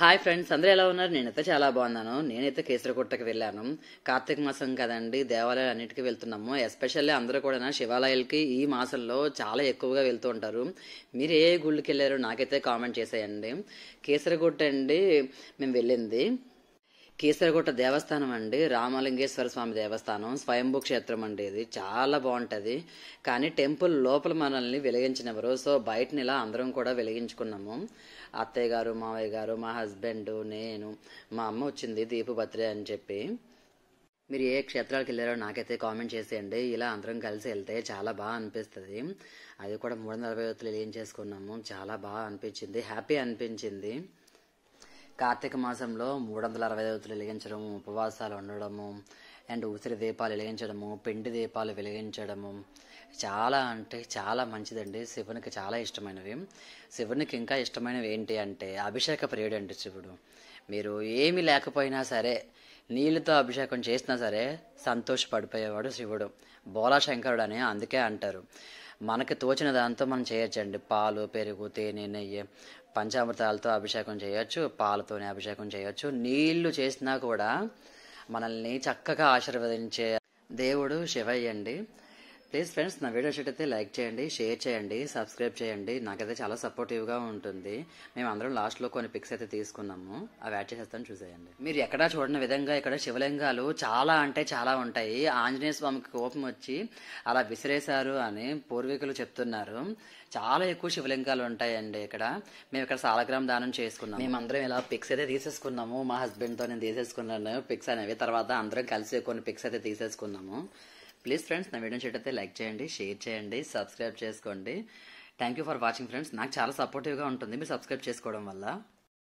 hi friends అందరూ ఎలా ఉన్నారు నేనైతే చాలా బాగున్నాను నేనైతే కేసరగుట్టకి వెళ్ళాను కార్తీక మాసం కదండి దేవాలయాలు అన్నిటికీ వెళ్తున్నాము ఎస్పెషల్లీ అందరూ కూడా శివాలయాలకి ఈ మాసంలో చాలా ఎక్కువగా వెళ్తూ ఉంటారు మీరు ఏ గుళ్ళకి వెళ్ళారో నాకైతే కామెంట్ చేసేయండి కేసరగుట్ట అండి మేము వెళ్ళింది కీసరగుట్ట దేవస్థానం అండి రామలింగేశ్వర స్వామి దేవస్థానం స్వయంభూ క్షేత్రం అండి ఇది చాలా బాగుంటుంది కానీ టెంపుల్ లోపల మనల్ని వెలిగించినవరు సో బయటని ఇలా అందరం కూడా వెలిగించుకున్నాము అత్తయ్య గారు మావయ్య గారు మా హస్బెండ్ నేను మా అమ్మ వచ్చింది దీపు అని చెప్పి మీరు ఏ క్షేత్రాలకు వెళ్ళారో నాకైతే కామెంట్ చేసేయండి ఇలా అందరం కలిసి వెళ్తే చాలా బాగా అనిపిస్తుంది అది కూడా మూడు వందల అరవై చేసుకున్నాము చాలా బాగా అనిపించింది హ్యాపీ అనిపించింది కార్తీక మాసంలో మూడు వందల అరవై ఐదులు వెలిగించడము ఉపవాసాలు ఉండడము అండ్ ఉసిరి దీపాలు వెలిగించడము పిండి దీపాలు వెలిగించడము చాలా అంటే చాలా మంచిదండి శివునికి చాలా ఇష్టమైనవి శివునికి ఇంకా ఇష్టమైనవి ఏంటి అంటే అభిషేక ప్రియుడు అండి శివుడు మీరు ఏమి లేకపోయినా సరే నీళ్ళతో అభిషేకం చేసినా సరే సంతోషపడిపోయేవాడు శివుడు బోలా శంకరుడు అని అందుకే అంటారు మనకి తోచిన దాంతో మనం చేయొచ్చండి పాలు పెరుగు తేనె నెయ్యి పంచామృతాలతో అభిషేకం చేయొచ్చు పాలతోనే అభిషేకం చేయొచ్చు నీళ్లు చేసినా కూడా మనల్ని చక్కగా ఆశీర్వదించే దేవుడు శివయ్యండి ప్లీజ్ ఫ్రెండ్స్ నా వీడియో షీట్ అయితే లైక్ చేయండి షేర్ చేయండి సబ్స్క్రైబ్ చేయండి నాకైతే చాలా సపోర్టివ్గా ఉంటుంది మేము అందరం లాస్ట్లో కొన్ని పిక్స్ అయితే తీసుకున్నాము అవి యాడ్ చేసేస్తాను చూసేయండి మీరు ఎక్కడా చూడని విధంగా ఇక్కడ శివలింగాలు చాలా అంటే చాలా ఉంటాయి ఆంజనేయ స్వామికి కోపం వచ్చి అలా విసిరేశారు అని పూర్వీకులు చెప్తున్నారు చాలా ఎక్కువ శివలింగాలు ఉంటాయండి ఇక్కడ మేము ఇక్కడ సాలగ్రామ్ దానం చేసుకున్నాం మేము అందరం ఇలా పిక్స్ అయితే తీసేసుకున్నాము మా హస్బెండ్తో నేను తీసేసుకున్నాను పిక్స్ అనేవి తర్వాత అందరం కలిసి కొన్ని పిక్స్ అయితే తీసేసుకున్నాము ప్లీజ్ ఫ్రెండ్స్ నా వీడియో చేయటైతే లైక్ చేయండి షేర్ చేయండి సబ్స్క్రైబ్ చేసుకోండి thank you for watching friends నాకు చాలా సపోర్టివ్గా ఉంటుంది మీరు సబ్స్క్రైబ్ చేసుకోవడం వల్ల